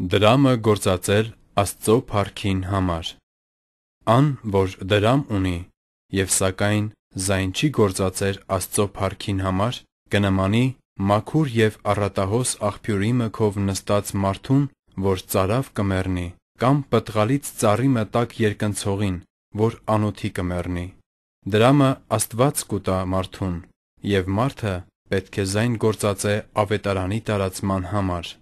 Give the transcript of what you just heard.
Դրամը գործածել Աստծո փառքին համար։ Ան, որ դրամ ունի, եւ սակայն զայն չի գործածեր Աստծո փառքին համար, կնմանի մաքուր եւ առատահոս աղբյուրի մքով նստած մարդուն, որ ծարավ կմեռնի, կամ պտղալից ծառի մտակ երկնցողին, որ անոթի կմեռնի։ Դրամը Աստված կուտա մարդուն, եւ մարդը պետք է զայն գործածե ավետարանի տարածման համար։